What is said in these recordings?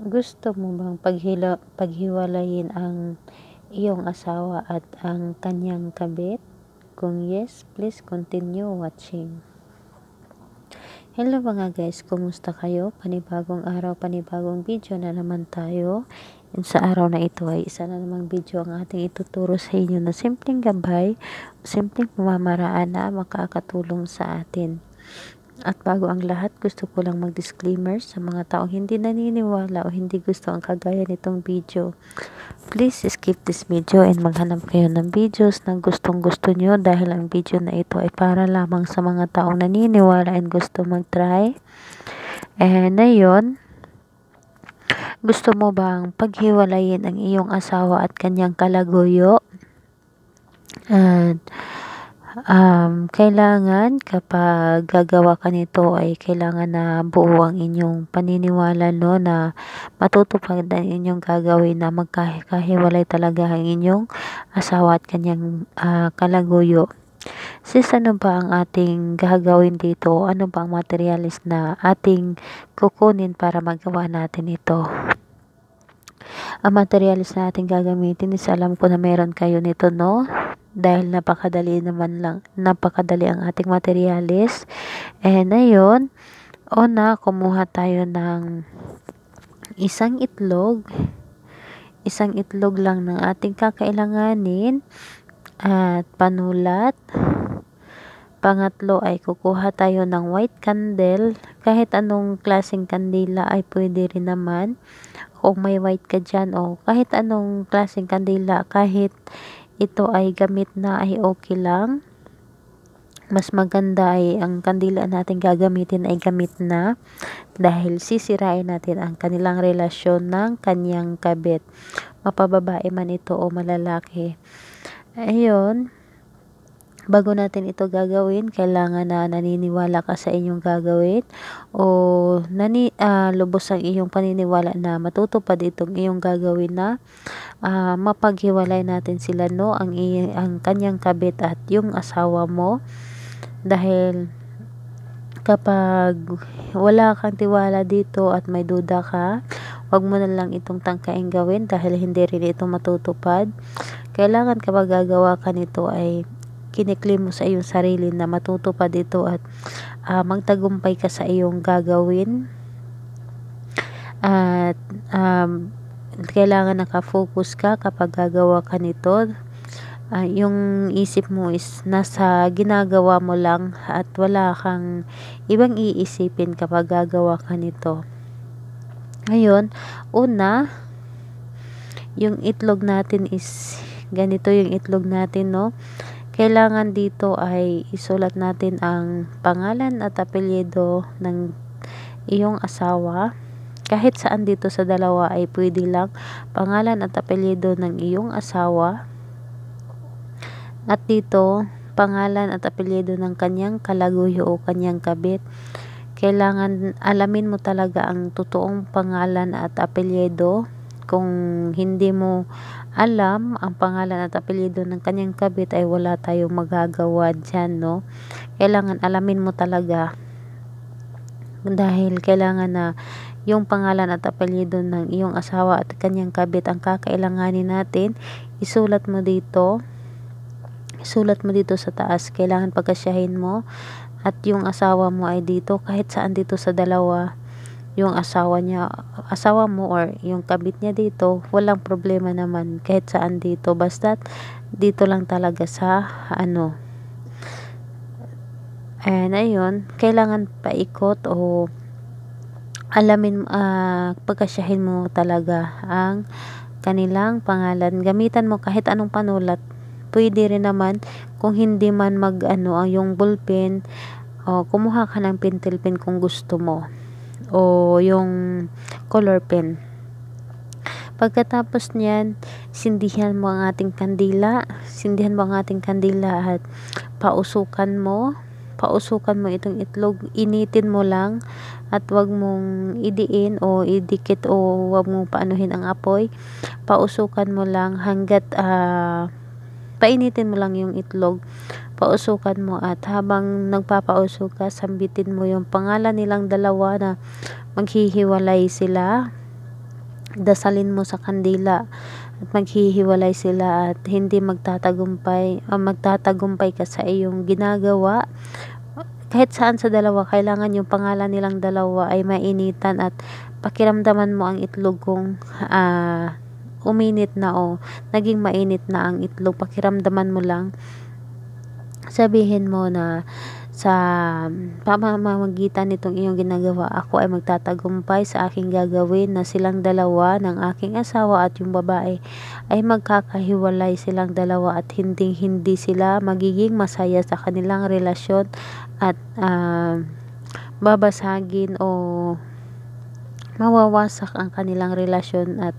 Gusto mo bang paghila, paghiwalayin ang iyong asawa at ang kanyang kabit? Kung yes, please continue watching. Hello mga guys, kumusta kayo? Panibagong araw, panibagong video na naman tayo. And sa araw na ito ay isa na namang video ang ating ituturo sa inyo na simpleng gabay, simpleng pamamaraan na makakatulong sa atin. At bago ang lahat, gusto ko lang mag-disclaimer sa mga taong hindi naniniwala o hindi gusto ang kagaya nitong video. Please skip this video and maghanap kayo ng videos na gustong gusto nyo dahil ang video na ito ay para lamang sa mga taong naniniwala and gusto mag-try. And eh, ayun, gusto mo bang paghiwalayin ang iyong asawa at kanyang kalaguyo? At um, kailangan kapag gagawa ka nito ay kailangan na buo ang inyong paniniwala no na matutupad ang inyong gagawin na magkahiwalay talaga ang inyong asawa at kanyang uh, kalaguyo. Sis, ano ba ang ating gagawin dito? Ano ba ang materialis na ating kukunin para magawa natin ito? Ang materialis na ating gagamitin is alam ko na meron kayo nito, no? dahil napakadali naman lang, napakadali ang ating materialis. And eh, ayun, una, kumuha tayo ng isang itlog. Isang itlog lang ng ating kakailanganin at panulat. Pangatlo ay kukuha tayo ng white candle. Kahit anong klaseng kandila ay pwede rin naman. Kung may white ka dyan o kahit anong klaseng kandila, kahit ito ay gamit na ay okay lang. Mas maganda ay ang kandila natin gagamitin ay gamit na dahil sisirain natin ang kanilang relasyon ng kanyang kabit. Mapababae man ito o malalaki. Ayun bago natin ito gagawin, kailangan na naniniwala ka sa inyong gagawin o nani, uh, lubos ang iyong paniniwala na matutupad itong iyong gagawin na uh, mapaghiwalay natin sila no ang, ang kanyang kabit at yung asawa mo dahil kapag wala kang tiwala dito at may duda ka huwag mo na lang itong tangkain gawin dahil hindi rin ito matutupad kailangan kapag gagawa ka nito ay kiniklaim mo sa iyong sarili na matutupad ito at uh, magtagumpay ka sa iyong gagawin at um, kailangan nakafocus ka kapag gagawa ka nito uh, yung isip mo is nasa ginagawa mo lang at wala kang ibang iisipin kapag gagawa ka nito. Ngayon, una, yung itlog natin is ganito yung itlog natin, no? kailangan dito ay isulat natin ang pangalan at apelyido ng iyong asawa. Kahit saan dito sa dalawa ay pwede lang pangalan at apelyido ng iyong asawa. At dito, pangalan at apelyido ng kanyang kalaguyo o kanyang kabit. Kailangan alamin mo talaga ang totoong pangalan at apelyido kung hindi mo alam ang pangalan at apelyido ng kanyang kabit ay wala tayong magagawa dyan, no? Kailangan alamin mo talaga dahil kailangan na yung pangalan at apelyido ng iyong asawa at kanyang kabit ang kakailanganin natin. Isulat mo dito. Isulat mo dito sa taas. Kailangan pagkasyahin mo at yung asawa mo ay dito kahit saan dito sa dalawa yung asawa niya, asawa mo or yung kabit niya dito, walang problema naman kahit saan dito. Basta dito lang talaga sa ano. And ayun, kailangan paikot o alamin, uh, pagkasyahin mo talaga ang kanilang pangalan. Gamitan mo kahit anong panulat. Pwede rin naman kung hindi man mag ano, yung bullpen, o kumuha ka ng pintilpin kung gusto mo o yung color pen. Pagkatapos niyan, sindihan mo ang ating kandila. Sindihan mo ang ating kandila at pausukan mo. Pausukan mo itong itlog. Initin mo lang at wag mong idiin o idikit o wag mong paanuhin ang apoy. Pausukan mo lang hanggat uh, painitin mo lang yung itlog pausukan mo at habang nagpapausog ka, sambitin mo yung pangalan nilang dalawa na maghihiwalay sila. Dasalin mo sa kandila at maghihiwalay sila at hindi magtatagumpay o magtatagumpay ka sa iyong ginagawa kahit saan sa dalawa kailangan yung pangalan nilang dalawa ay mainitan at pakiramdaman mo ang itlog kung uh, uminit na o naging mainit na ang itlog pakiramdaman mo lang sabihin mo na sa pamamagitan nitong iyong ginagawa, ako ay magtatagumpay sa aking gagawin na silang dalawa ng aking asawa at yung babae ay magkakahiwalay silang dalawa at hindi hindi sila magiging masaya sa kanilang relasyon at uh, babasagin o mawawasak ang kanilang relasyon at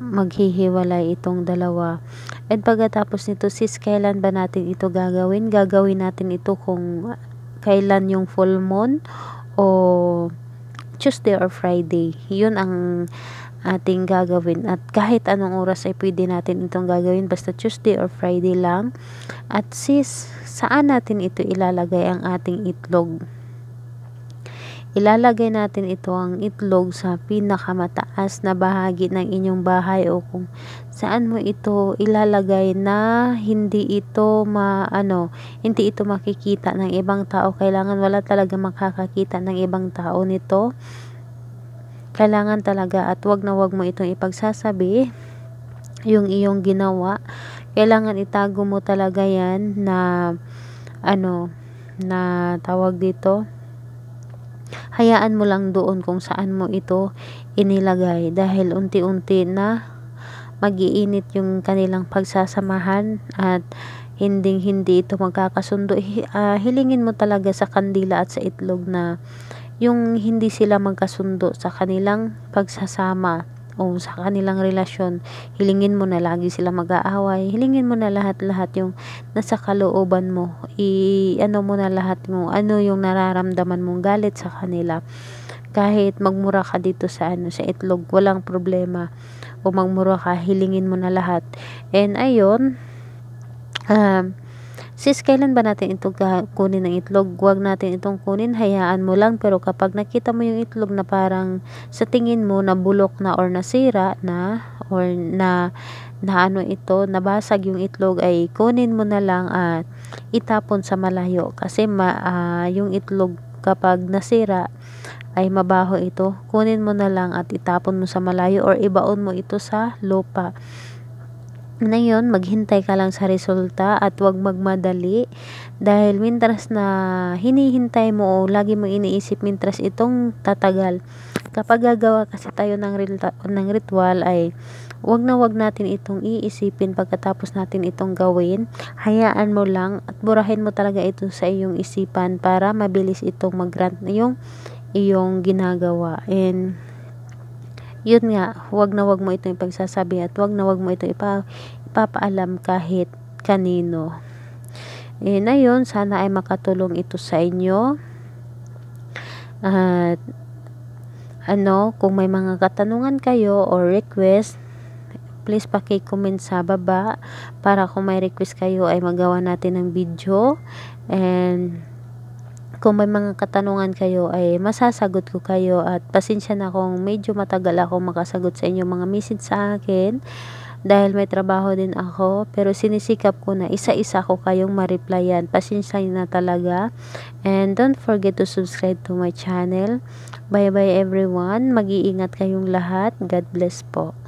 maghihiwalay itong dalawa. At pagkatapos nito, sis, kailan ba natin ito gagawin? Gagawin natin ito kung kailan yung full moon o Tuesday or Friday. Yun ang ating gagawin. At kahit anong oras ay pwede natin itong gagawin. Basta Tuesday or Friday lang. At sis, saan natin ito ilalagay ang ating itlog? Ilalagay natin ito ang itlog sa pinakamataas na bahagi ng inyong bahay o kung saan mo ito ilalagay na hindi ito maano, hindi ito makikita ng ibang tao. Kailangan wala talaga makakakita ng ibang tao nito. Kailangan talaga at wag na wag mo itong ipagsasabi yung iyong ginawa kailangan itago mo talaga yan na ano na tawag dito Hayaan mo lang doon kung saan mo ito inilagay dahil unti-unti na magiinit yung kanilang pagsasamahan at hindi hindi ito magkakasundo uh, hilingin mo talaga sa kandila at sa itlog na yung hindi sila magkasundo sa kanilang pagsasama o sa kanilang relasyon, hilingin mo na lagi sila mag-aaway, hilingin mo na lahat-lahat yung nasa kalooban mo, i ano mo na lahat mo, ano yung nararamdaman mong galit sa kanila. Kahit magmura ka dito sa ano sa itlog, walang problema. O magmura ka, hilingin mo na lahat. And ayun, um, uh, Sis, kailan ba natin itong kunin ng itlog? Huwag natin itong kunin, hayaan mo lang. Pero kapag nakita mo yung itlog na parang sa tingin mo na bulok na or nasira na or na na ano ito, nabasag yung itlog ay kunin mo na lang at itapon sa malayo kasi ma, uh, yung itlog kapag nasira ay mabaho ito. Kunin mo na lang at itapon mo sa malayo or ibaon mo ito sa lupa ngayon maghintay ka lang sa resulta at huwag magmadali dahil mintras na hinihintay mo o lagi mong iniisip mintras itong tatagal kapag gagawa kasi tayo ng, rita- ng ritual ay huwag na wag natin itong iisipin pagkatapos natin itong gawin hayaan mo lang at burahin mo talaga ito sa iyong isipan para mabilis itong mag yung iyong ginagawa and yun nga, huwag na huwag mo itong ipagsasabi at huwag na huwag mo itong ipa, ipapaalam kahit kanino. Eh, na yun, sana ay makatulong ito sa inyo. At, ano, kung may mga katanungan kayo or request, please paki-comment sa baba para kung may request kayo ay magawa natin ng video. And, kung may mga katanungan kayo ay masasagot ko kayo at pasensya na kung medyo matagal ako makasagot sa inyo mga message sa akin dahil may trabaho din ako pero sinisikap ko na isa-isa ko kayong ma-replyan pasensya na talaga and don't forget to subscribe to my channel bye bye everyone mag-iingat kayong lahat God bless po